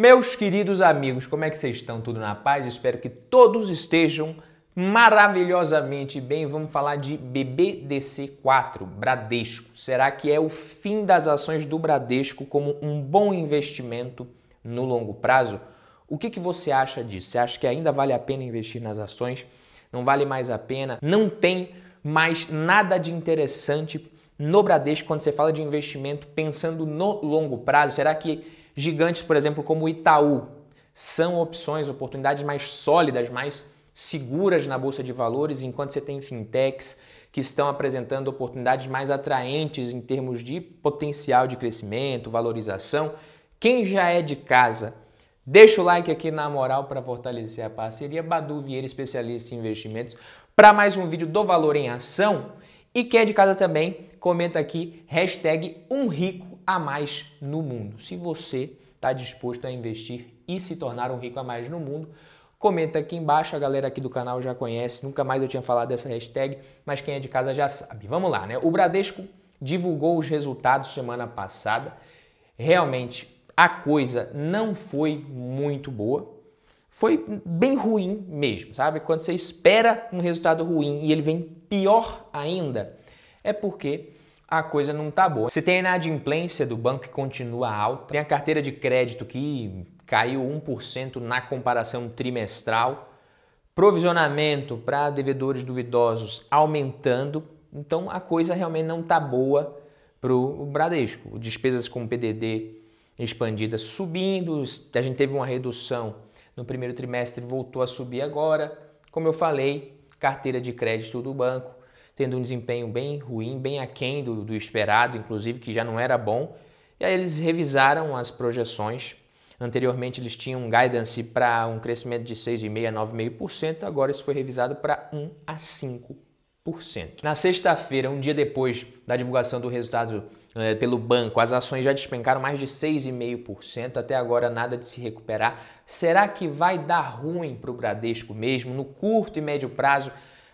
Meus queridos amigos, como é que vocês estão? Tudo na paz? Espero que todos estejam maravilhosamente bem. Vamos falar de BBDC4, Bradesco. Será que é o fim das ações do Bradesco como um bom investimento no longo prazo? O que, que você acha disso? Você acha que ainda vale a pena investir nas ações? Não vale mais a pena? Não tem mais nada de interessante no Bradesco quando você fala de investimento pensando no longo prazo? Será que Gigantes, por exemplo, como o Itaú, são opções, oportunidades mais sólidas, mais seguras na bolsa de valores, enquanto você tem fintechs que estão apresentando oportunidades mais atraentes em termos de potencial de crescimento, valorização. Quem já é de casa, deixa o like aqui na moral para fortalecer a parceria. Badu Vieira, especialista em investimentos, para mais um vídeo do Valor em Ação. E quem é de casa também, comenta aqui, hashtag um rico a mais no mundo. Se você está disposto a investir e se tornar um rico a mais no mundo, comenta aqui embaixo, a galera aqui do canal já conhece, nunca mais eu tinha falado dessa hashtag, mas quem é de casa já sabe. Vamos lá, né? O Bradesco divulgou os resultados semana passada. Realmente a coisa não foi muito boa. Foi bem ruim mesmo, sabe? Quando você espera um resultado ruim e ele vem pior ainda, é porque a coisa não tá boa. Se tem a inadimplência do banco que continua alta, tem a carteira de crédito que caiu 1% na comparação trimestral, provisionamento para devedores duvidosos aumentando, então a coisa realmente não tá boa para o Bradesco. Despesas com PDD expandidas subindo, a gente teve uma redução no primeiro trimestre, voltou a subir agora. Como eu falei, carteira de crédito do banco tendo um desempenho bem ruim, bem aquém do, do esperado, inclusive, que já não era bom. E aí eles revisaram as projeções. Anteriormente eles tinham um guidance para um crescimento de 6,5% a 9,5%, agora isso foi revisado para 1 a 5%. Na sexta-feira, um dia depois da divulgação do resultado eh, pelo banco, as ações já despencaram mais de 6,5%, até agora nada de se recuperar. Será que vai dar ruim para o Bradesco mesmo? No curto e médio prazo,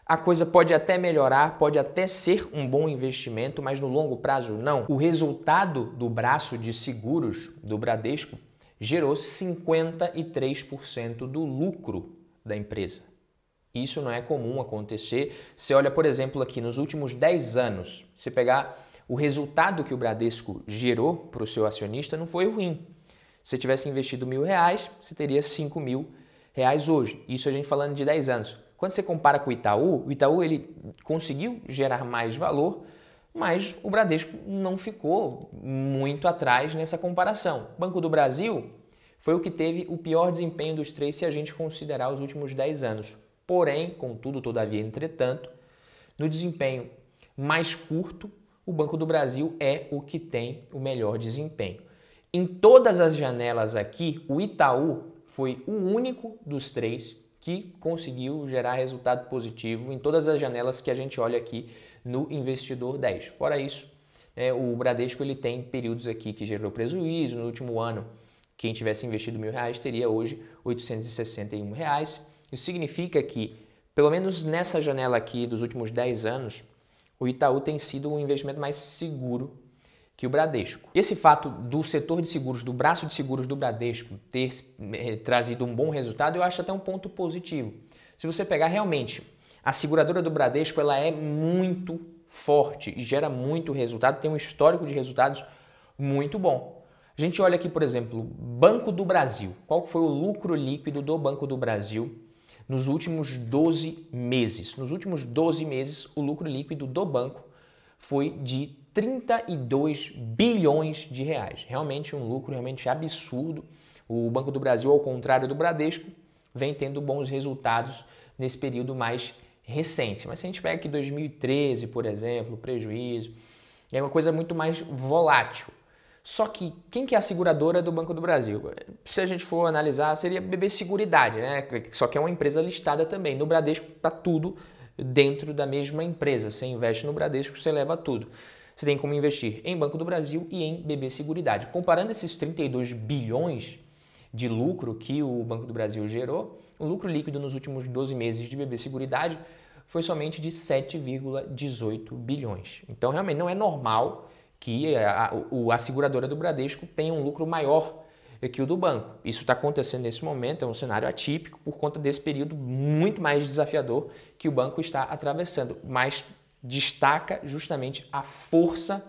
a coisa pode até melhorar, pode até ser um bom investimento, mas no longo prazo não. O resultado do braço de seguros do Bradesco gerou 53% do lucro da empresa. Isso não é comum acontecer. Você olha, por exemplo, aqui nos últimos 10 anos, você pegar o resultado que o Bradesco gerou para o seu acionista não foi ruim. Se tivesse investido mil reais, você teria cinco mil reais hoje. Isso a gente falando de 10 anos. Quando você compara com o Itaú, o Itaú ele conseguiu gerar mais valor, mas o Bradesco não ficou muito atrás nessa comparação. O Banco do Brasil foi o que teve o pior desempenho dos três se a gente considerar os últimos 10 anos. Porém, contudo, todavia, entretanto, no desempenho mais curto, o Banco do Brasil é o que tem o melhor desempenho. Em todas as janelas aqui, o Itaú foi o único dos três que conseguiu gerar resultado positivo em todas as janelas que a gente olha aqui no investidor 10. Fora isso, é, o Bradesco ele tem períodos aqui que gerou prejuízo. No último ano, quem tivesse investido mil reais teria hoje 861 reais. Isso significa que, pelo menos nessa janela aqui dos últimos 10 anos, o Itaú tem sido um investimento mais seguro que o Bradesco. Esse fato do setor de seguros, do braço de seguros do Bradesco ter eh, trazido um bom resultado, eu acho até um ponto positivo. Se você pegar realmente, a seguradora do Bradesco, ela é muito forte e gera muito resultado, tem um histórico de resultados muito bom. A gente olha aqui, por exemplo, Banco do Brasil. Qual foi o lucro líquido do Banco do Brasil nos últimos 12 meses? Nos últimos 12 meses, o lucro líquido do banco foi de 32 bilhões de reais. Realmente um lucro realmente absurdo. O Banco do Brasil, ao contrário do Bradesco, vem tendo bons resultados nesse período mais recente. Mas se a gente pega aqui 2013, por exemplo, prejuízo, é uma coisa muito mais volátil. Só que quem que é a seguradora do Banco do Brasil? Se a gente for analisar, seria BB Seguridade, né? Só que é uma empresa listada também. No Bradesco está tudo dentro da mesma empresa. Você investe no Bradesco, você leva tudo. Você tem como investir em Banco do Brasil e em BB Seguridade. Comparando esses 32 bilhões de lucro que o Banco do Brasil gerou, o lucro líquido nos últimos 12 meses de BB Seguridade foi somente de 7,18 bilhões. Então, realmente, não é normal que a, a, a seguradora do Bradesco tenha um lucro maior que o do banco. Isso está acontecendo nesse momento, é um cenário atípico por conta desse período muito mais desafiador que o banco está atravessando. Mas destaca justamente a força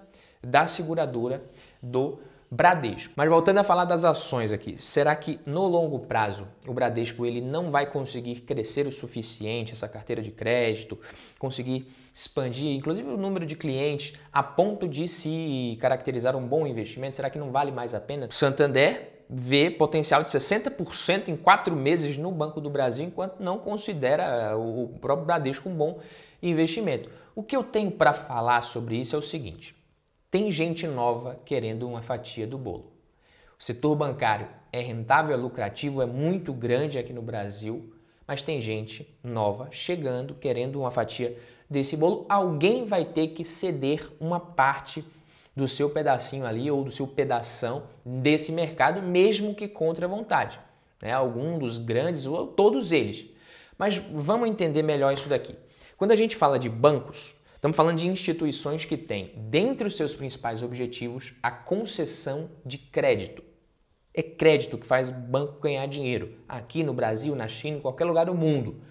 da seguradora do Bradesco. Mas voltando a falar das ações aqui, será que no longo prazo o Bradesco ele não vai conseguir crescer o suficiente essa carteira de crédito, conseguir expandir, inclusive o número de clientes a ponto de se caracterizar um bom investimento? Será que não vale mais a pena? Santander vê potencial de 60% em quatro meses no Banco do Brasil, enquanto não considera eh, o próprio Bradesco um bom investimento. O que eu tenho para falar sobre isso é o seguinte: tem gente nova querendo uma fatia do bolo. O setor bancário é rentável, é lucrativo, é muito grande aqui no Brasil, mas tem gente nova chegando querendo uma fatia desse bolo. Alguém vai ter que ceder uma parte do seu pedacinho ali ou do seu pedação desse mercado, mesmo que contra a vontade. Né? Algum dos grandes ou todos eles. Mas vamos entender melhor isso daqui. Quando a gente fala de bancos, estamos falando de instituições que têm, dentre os seus principais objetivos, a concessão de crédito. É crédito que faz banco ganhar dinheiro, aqui no Brasil, na China, em qualquer lugar do mundo.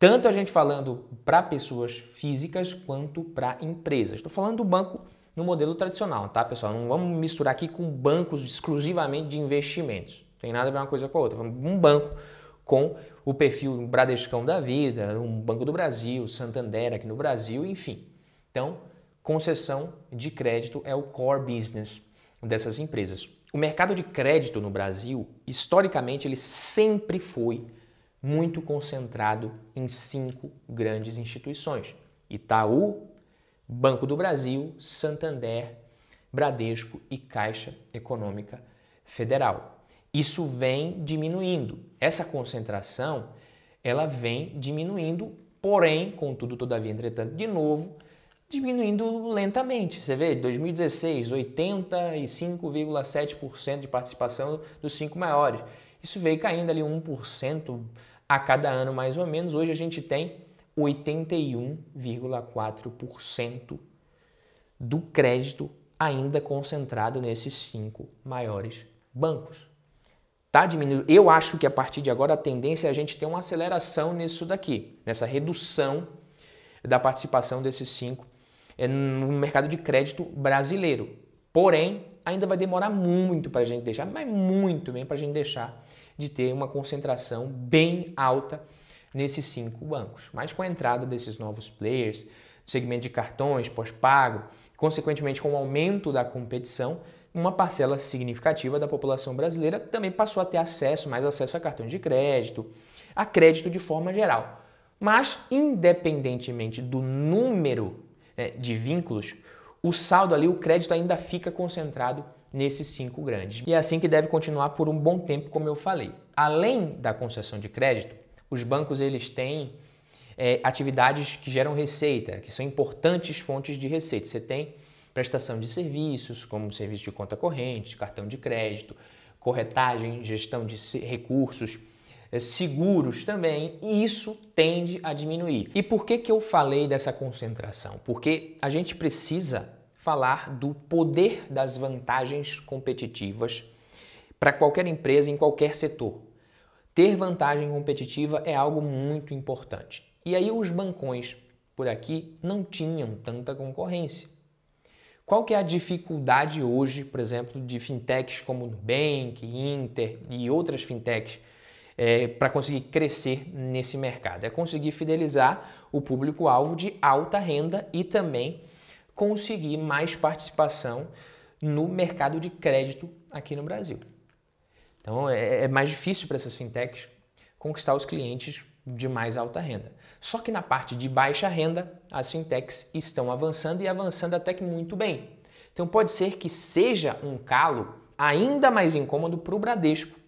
Tanto a gente falando para pessoas físicas quanto para empresas. Estou falando do banco no modelo tradicional, tá, pessoal? Não vamos misturar aqui com bancos exclusivamente de investimentos. Não tem nada a ver uma coisa com a outra. Um banco com o perfil Bradescão da vida, um Banco do Brasil, Santander aqui no Brasil, enfim. Então, concessão de crédito é o core business dessas empresas. O mercado de crédito no Brasil, historicamente, ele sempre foi muito concentrado em cinco grandes instituições: Itaú, Banco do Brasil, Santander, Bradesco e Caixa Econômica Federal isso vem diminuindo. Essa concentração, ela vem diminuindo, porém, contudo, todavia, entretanto, de novo, diminuindo lentamente. Você vê, 2016, 85,7% de participação dos cinco maiores. Isso veio caindo ali 1% a cada ano, mais ou menos. Hoje a gente tem 81,4% do crédito ainda concentrado nesses cinco maiores bancos. Tá diminuindo. Eu acho que a partir de agora a tendência é a gente ter uma aceleração nisso daqui, nessa redução da participação desses cinco eh, no mercado de crédito brasileiro. Porém, ainda vai demorar muito para a gente deixar, mas muito mesmo para a gente deixar de ter uma concentração bem alta nesses cinco bancos. Mas com a entrada desses novos players, segmento de cartões, pós-pago, consequentemente com o aumento da competição, uma parcela significativa da população brasileira também passou a ter acesso, mais acesso a cartões de crédito, a crédito de forma geral. Mas, independentemente do número né, de vínculos, o saldo ali, o crédito ainda fica concentrado nesses cinco grandes. E é assim que deve continuar por um bom tempo, como eu falei. Além da concessão de crédito, os bancos eles têm é, atividades que geram receita, que são importantes fontes de receita. Você tem prestação de serviços, como serviço de conta corrente, cartão de crédito, corretagem, gestão de recursos, eh, seguros também, e isso tende a diminuir. E por que, que eu falei dessa concentração? Porque a gente precisa falar do poder das vantagens competitivas para qualquer empresa em qualquer setor. Ter vantagem competitiva é algo muito importante. E aí os bancões por aqui não tinham tanta concorrência. Qual que é a dificuldade hoje, por exemplo, de fintechs como Nubank, Inter e outras fintechs é, para conseguir crescer nesse mercado? É conseguir fidelizar o público-alvo de alta renda e também conseguir mais participação no mercado de crédito aqui no Brasil. Então é, é mais difícil para essas fintechs conquistar os clientes de mais alta renda. Só que na parte de baixa renda, as fintechs estão avançando e avançando até que muito bem. Então pode ser que seja um calo ainda mais incômodo para o Bradesco,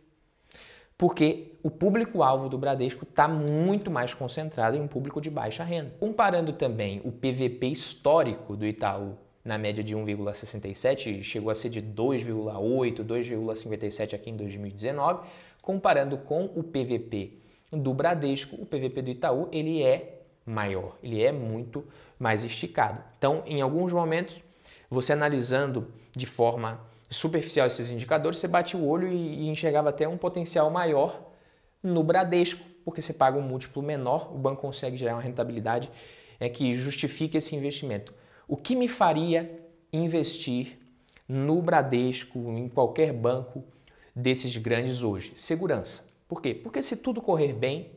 porque o público-alvo do Bradesco está muito mais concentrado em um público de baixa renda. Comparando também o PVP histórico do Itaú na média de 1,67, chegou a ser de 2,8, 2,57 aqui em 2019. Comparando com o PVP do Bradesco, o PVP do Itaú, ele é maior, ele é muito mais esticado. Então, em alguns momentos, você analisando de forma superficial esses indicadores, você bate o olho e, enxergava até um potencial maior no Bradesco, porque você paga um múltiplo menor, o banco consegue gerar uma rentabilidade é que justifique esse investimento. O que me faria investir no Bradesco, em qualquer banco, desses grandes hoje? Segurança. Por quê? Porque se tudo correr bem,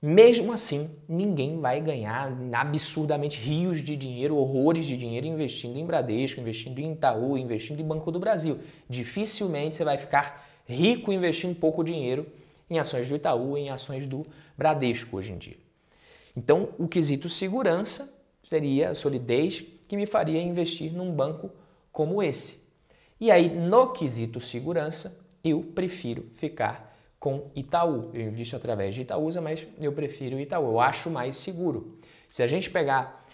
mesmo assim, ninguém vai ganhar absurdamente rios de dinheiro, horrores de dinheiro investindo em Bradesco, investindo em Itaú, investindo em Banco do Brasil. Dificilmente você vai ficar rico investindo pouco dinheiro em ações do Itaú, em ações do Bradesco hoje em dia. Então, o quesito segurança seria a solidez que me faria investir num banco como esse. E aí, no quesito segurança, eu prefiro ficar com Itaú. Eu invisto através de Itaúsa, mas eu prefiro Itaú. Eu acho mais seguro. Se a gente pegar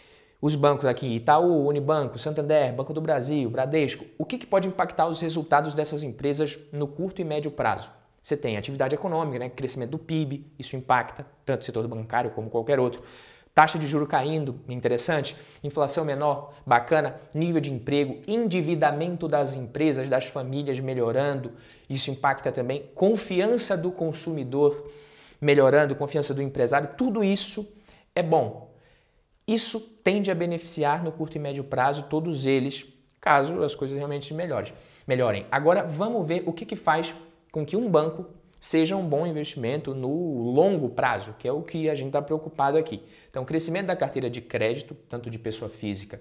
os bancos aqui, Itaú, Unibanco, Santander, Banco do Brasil, Bradesco, o que, que pode impactar os resultados dessas empresas no curto e médio prazo? Você tem atividade econômica, né? crescimento do PIB, isso impacta tanto o setor bancário como qualquer outro. Taxa de juro caindo, interessante. Inflação menor, bacana. Nível de emprego, endividamento das empresas, das famílias melhorando. Isso impacta também. Confiança do consumidor melhorando, confiança do empresário. Tudo isso é bom. Isso tende a beneficiar no curto e médio prazo todos eles, caso as coisas realmente melhorem. Agora, vamos ver o que, que faz com que um banco seja um bom investimento no longo prazo, que é o que a gente está preocupado aqui. Então, crescimento da carteira de crédito, tanto de pessoa física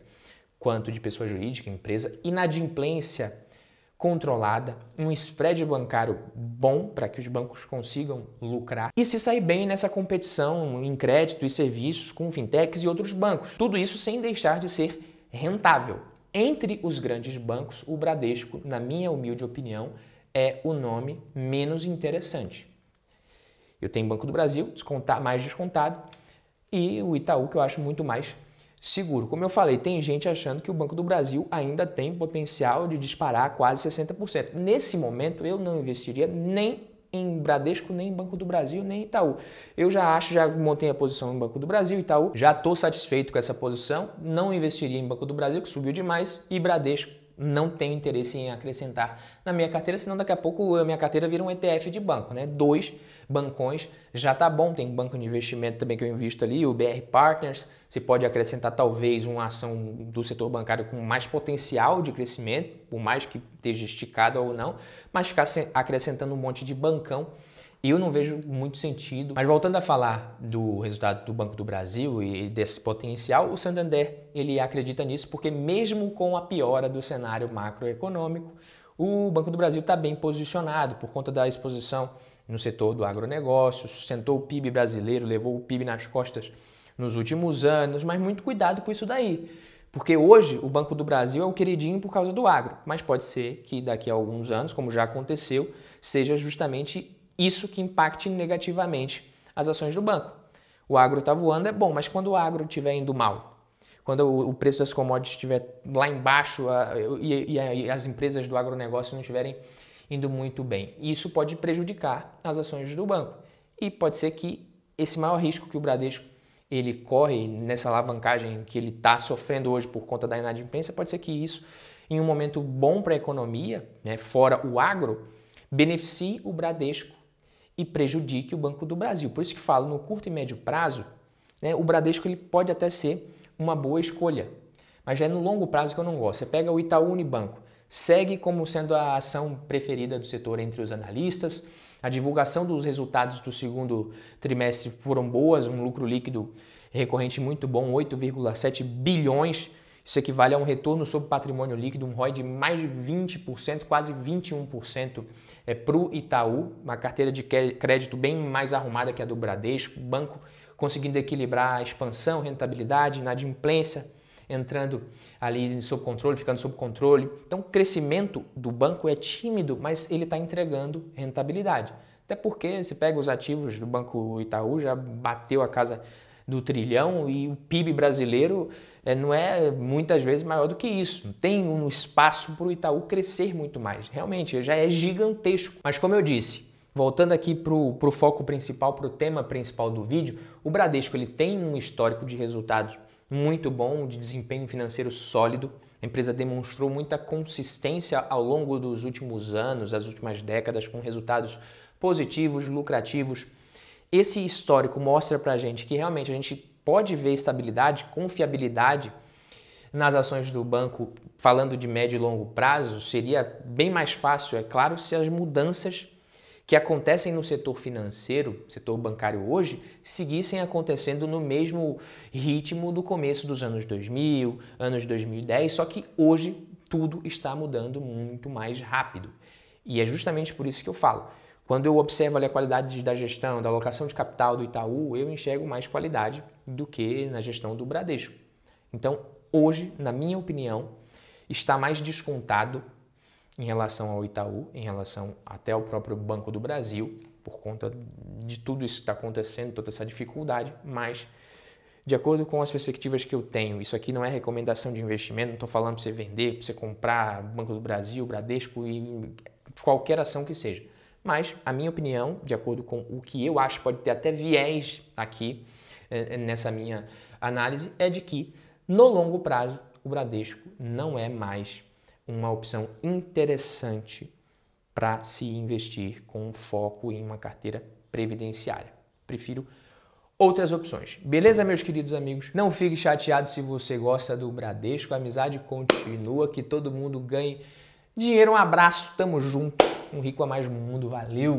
quanto de pessoa jurídica, empresa, inadimplência controlada, um spread bancário bom para que os bancos consigam lucrar e se sair bem nessa competição em crédito e serviços com fintechs e outros bancos. Tudo isso sem deixar de ser rentável. Entre os grandes bancos, o Bradesco, na minha humilde opinião, é o nome menos interessante. Eu tenho Banco do Brasil, descontar, mais descontado, e o Itaú, que eu acho muito mais seguro. Como eu falei, tem gente achando que o Banco do Brasil ainda tem potencial de disparar quase 60%. Nesse momento, eu não investiria nem em Bradesco, nem em Banco do Brasil, nem Itaú. Eu já acho, já montei a posição em Banco do Brasil, Itaú, já estou satisfeito com essa posição, não investiria em Banco do Brasil, que subiu demais, e Bradesco não tenho interesse em acrescentar na minha carteira, senão daqui a pouco a minha carteira vira um ETF de banco, né? Dois bancões já tá bom. Tem um banco de investimento também que eu invisto ali, o BR Partners. Você pode acrescentar talvez uma ação do setor bancário com mais potencial de crescimento, por mais que esteja esticada ou não, mas ficar acrescentando um monte de bancão e eu não vejo muito sentido. Mas voltando a falar do resultado do Banco do Brasil e desse potencial, o Santander ele acredita nisso porque mesmo com a piora do cenário macroeconômico, o Banco do Brasil está bem posicionado por conta da exposição no setor do agronegócio, sustentou o PIB brasileiro, levou o PIB nas costas nos últimos anos, mas muito cuidado com isso daí. Porque hoje o Banco do Brasil é o queridinho por causa do agro, mas pode ser que daqui a alguns anos, como já aconteceu, seja justamente isso que impacte negativamente as ações do banco. O agro está voando é bom, mas quando o agro estiver indo mal, quando o preço das commodities estiver lá embaixo a, e, e, e as empresas do agronegócio não estiverem indo muito bem, isso pode prejudicar as ações do banco. E pode ser que esse maior risco que o Bradesco ele corre nessa alavancagem que ele está sofrendo hoje por conta da inadimplência, pode ser que isso, em um momento bom para a economia, né, fora o agro, beneficie o Bradesco e prejudique o Banco do Brasil. Por isso que falo, no curto e médio prazo, né, o Bradesco ele pode até ser uma boa escolha, mas já é no longo prazo que eu não gosto. Você pega o Itaú Unibanco, segue como sendo a ação preferida do setor entre os analistas. A divulgação dos resultados do segundo trimestre foram boas, um lucro líquido recorrente muito bom, 8,7 bilhões isso equivale a um retorno sobre patrimônio líquido, um ROI de mais de 20%, quase 21% é, para o Itaú, uma carteira de crédito bem mais arrumada que a do Bradesco, banco conseguindo equilibrar a expansão, rentabilidade, inadimplência, entrando ali sob controle, ficando sob controle. Então, o crescimento do banco é tímido, mas ele está entregando rentabilidade. Até porque, se pega os ativos do Banco Itaú, já bateu a casa do trilhão e o PIB brasileiro eh, não é muitas vezes maior do que isso. Tem um espaço para o Itaú crescer muito mais. Realmente, já é gigantesco. Mas como eu disse, voltando aqui para o foco principal, para o tema principal do vídeo, o Bradesco ele tem um histórico de resultados muito bom, de desempenho financeiro sólido. A empresa demonstrou muita consistência ao longo dos últimos anos, das últimas décadas, com resultados positivos, lucrativos esse histórico mostra para a gente que realmente a gente pode ver estabilidade, confiabilidade nas ações do banco, falando de médio e longo prazo, seria bem mais fácil, é claro, se as mudanças que acontecem no setor financeiro, setor bancário hoje, seguissem acontecendo no mesmo ritmo do começo dos anos 2000, anos 2010, só que hoje tudo está mudando muito mais rápido. E é justamente por isso que eu falo. Quando eu observo ali a qualidade da gestão, da alocação de capital do Itaú, eu enxergo mais qualidade do que na gestão do Bradesco. Então, hoje, na minha opinião, está mais descontado em relação ao Itaú, em relação até ao próprio Banco do Brasil, por conta de tudo isso que está acontecendo, toda essa dificuldade, mas de acordo com as perspectivas que eu tenho, isso aqui não é recomendação de investimento, não estou falando para você vender, para você comprar Banco do Brasil, Bradesco e qualquer ação que seja. Mas a minha opinião, de acordo com o que eu acho, pode ter até viés aqui eh, eh, nessa minha análise, é de que no longo prazo o Bradesco não é mais uma opção interessante para se investir com foco em uma carteira previdenciária. Prefiro outras opções. Beleza, meus queridos amigos? Não fique chateado se você gosta do Bradesco. A amizade continua, que todo mundo ganhe dinheiro. Um abraço, tamo junto. Um rico a mais no mundo. Valeu!